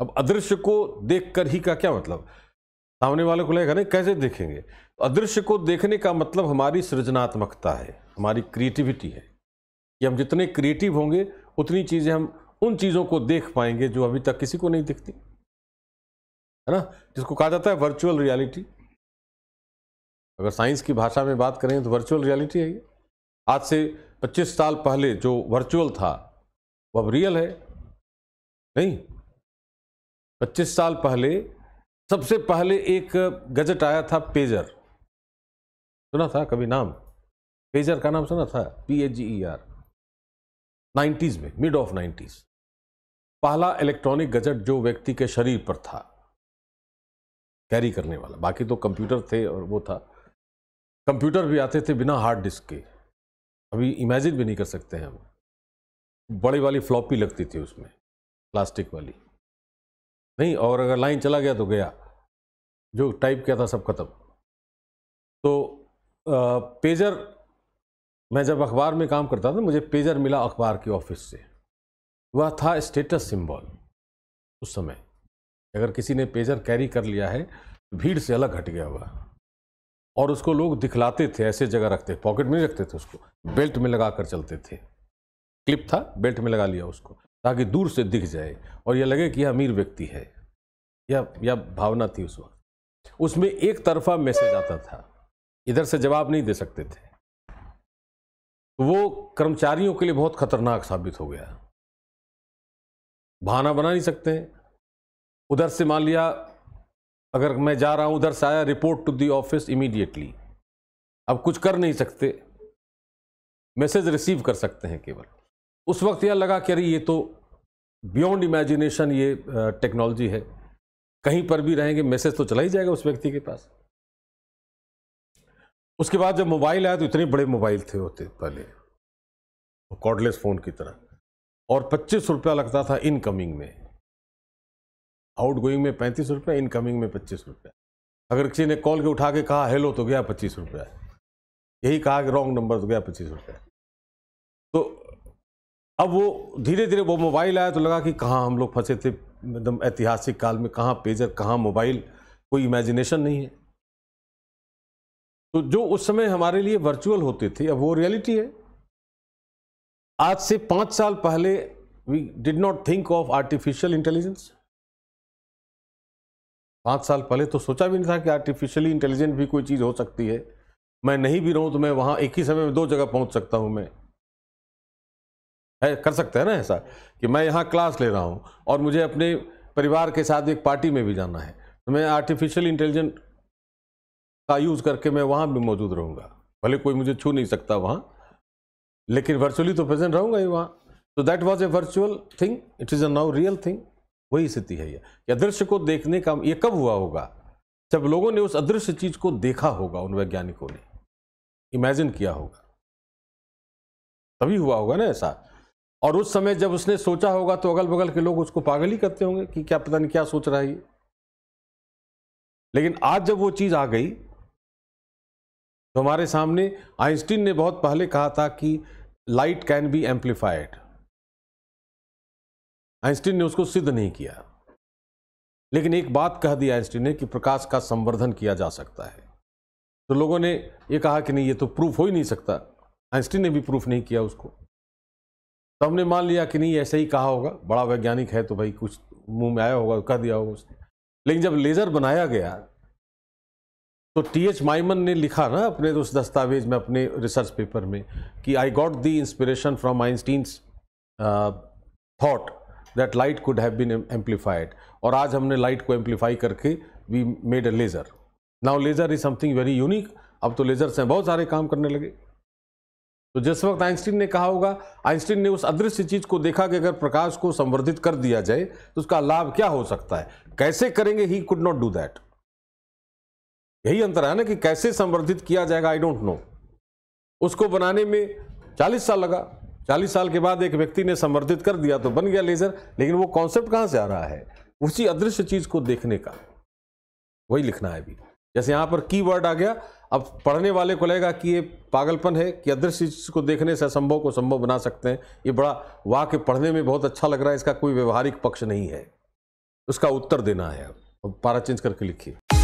अब अदृश्य को देख कर ही का क्या मतलब सामने वाले को लेकर नहीं कैसे देखेंगे तो अदृश्य को देखने का मतलब हमारी सृजनात्मकता है हमारी क्रिएटिविटी है कि हम जितने क्रिएटिव होंगे उतनी चीज़ें हम उन चीज़ों को देख पाएंगे जो अभी तक किसी को नहीं दिखती है ना जिसको कहा जाता है वर्चुअल रियलिटी अगर साइंस की भाषा में बात करें तो वर्चुअल रियलिटी है ये आज से 25 साल पहले जो वर्चुअल था वह अब रियल है नहीं 25 साल पहले सबसे पहले एक गजट आया था पेजर सुना था कभी नाम पेजर का नाम सुना था P H G E e R nineties में मिड ऑफ नाइन्टीज़ पहला इलेक्ट्रॉनिक गजट जो व्यक्ति के शरीर पर था कैरी करने वाला बाकी तो कंप्यूटर थे और वो था कंप्यूटर भी आते थे बिना हार्ड डिस्क के अभी इमेजिन भी नहीं कर सकते हैं हम बड़ी वाली फ्लॉपी लगती थी उसमें प्लास्टिक वाली नहीं और अगर लाइन चला गया तो गया जो टाइप किया था सब खत्म तो आ, पेजर मैं जब अखबार में काम करता था मुझे पेजर मिला अखबार के ऑफिस से वह था स्टेटस सिंबल उस समय अगर किसी ने पेजर कैरी कर लिया है तो भीड़ से अलग हट गया हुआ और उसको लोग दिखलाते थे ऐसे जगह रखते पॉकेट में रखते थे उसको बेल्ट में लगा कर चलते थे क्लिप था बेल्ट में लगा लिया उसको ताकि दूर से दिख जाए और यह लगे कि यह अमीर व्यक्ति है यह या भावना थी उस वक्त उसमें एक तरफा मैसेज आता था इधर से जवाब नहीं दे सकते थे तो वो कर्मचारियों के लिए बहुत खतरनाक साबित हो गया बहाना बना नहीं सकते उधर से मान लिया अगर मैं जा रहा हूं उधर से आया report to the office immediately अब कुछ कर नहीं सकते मैसेज रिसीव कर सकते हैं केवल उस वक्त यह लगा कि अरे ये तो बियॉन्ड इमेजिनेशन ये टेक्नोलॉजी है कहीं पर भी रहेंगे मैसेज तो चला ही जाएगा उस व्यक्ति के पास उसके बाद जब मोबाइल आया तो इतने बड़े मोबाइल थे होते पहले कॉर्डलेस फ़ोन की तरह और पच्चीस रुपया लगता था इनकमिंग में आउट गोइंग में पैंतीस रुपया इनकमिंग में पच्चीस रुपया अगर किसी ने कॉल के उठा के कहा हेलो तो गया पच्चीस रुपया यही कहा कि रॉन्ग नंबर तो गया पच्चीस रुपया तो अब वो धीरे धीरे वो मोबाइल आया तो लगा कि कहाँ हम लोग फंसे थे एकदम ऐतिहासिक काल में कहाँ पेजर कहाँ मोबाइल कोई इमेजिनेशन नहीं है तो जो उस समय हमारे लिए वर्चुअल होते थे अब वो रियलिटी है आज से पाँच साल पहले we did not think of artificial intelligence पाँच साल पहले तो सोचा भी नहीं था कि आर्टिफिशियली इंटेलिजेंट भी कोई चीज़ हो सकती है मैं नहीं भी रहूँ तो मैं वहाँ एक ही समय में दो जगह पहुँच सकता हूँ मैं है कर सकते हैं ना ऐसा कि मैं यहाँ क्लास ले रहा हूँ और मुझे अपने परिवार के साथ एक पार्टी में भी जाना है तो मैं आर्टिफिशियल इंटेलिजेंट का यूज़ करके मैं वहाँ भी मौजूद रहूँगा भले कोई मुझे छू नहीं सकता वहाँ लेकिन वर्चुअली तो प्रेजेंट रहूँगा ही वहाँ तो that was a virtual thing it is a now real thing वही स्थिति है ये अदृश्य को देखने का ये कब हुआ होगा जब लोगों ने उस अदृश्य चीज़ को देखा होगा उन वैज्ञानिकों ने इमेजिन किया होगा तभी हुआ होगा ना ऐसा और उस समय जब उसने सोचा होगा तो अगल बगल के लोग उसको पागल ही करते होंगे कि क्या पता नहीं क्या सोच रहा है ये लेकिन आज जब वो चीज़ आ गई तो हमारे सामने आइंस्टीन ने बहुत पहले कहा था कि light can be amplified Einstein ने उसको सिद्ध नहीं किया लेकिन एक बात कह दी आइंस्टीन ने कि प्रकाश का संवर्धन किया जा सकता है तो लोगों ने ये कहा कि नहीं ये तो प्रूफ हो ही नहीं सकता आइंस्टीन ने भी प्रूफ नहीं किया उसको तो हमने मान लिया कि नहीं ऐसे ही कहा होगा बड़ा वैज्ञानिक है तो भाई कुछ मुंह में आया होगा कह दिया होगा उसने लेकिन जब लेज़र बनाया गया तो टी एच माइमन ने लिखा ना अपने उस दस्तावेज में अपने रिसर्च पेपर में कि I got the inspiration from Einstein's thought that light could have been amplified और आज हमने लाइट को एम्पलीफाई करके we made a laser now laser is something very unique अब तो लेज़र से बहुत सारे काम करने लगे तो जिस वक्त आइंस्टीन ने कहा होगा आइंस्टीन ने उस अदृश्य चीज को देखा कि अगर प्रकाश को संवर्धित कर दिया जाए तो उसका लाभ क्या हो सकता है कैसे करेंगे he could not do that यही अंतर है ना कि कैसे संवर्धित किया जाएगा आई डोंट नो उसको बनाने में चालीस साल लगा चालीस साल के बाद एक व्यक्ति ने संवर्धित कर दिया तो बन गया लेजर लेकिन वो कॉन्सेप्ट कहां से आ रहा है उसी अदृश्य चीज को देखने का वही लिखना है अभी जैसे यहां पर की आ गया अब पढ़ने वाले को लगेगा कि ये पागलपन है कि अदृश्य चीज़ को देखने से असंभव को संभव बना सकते हैं ये बड़ा वाह के पढ़ने में बहुत अच्छा लग रहा है इसका कोई व्यवहारिक पक्ष नहीं है उसका उत्तर देना है अब पारा चेंज करके लिखिए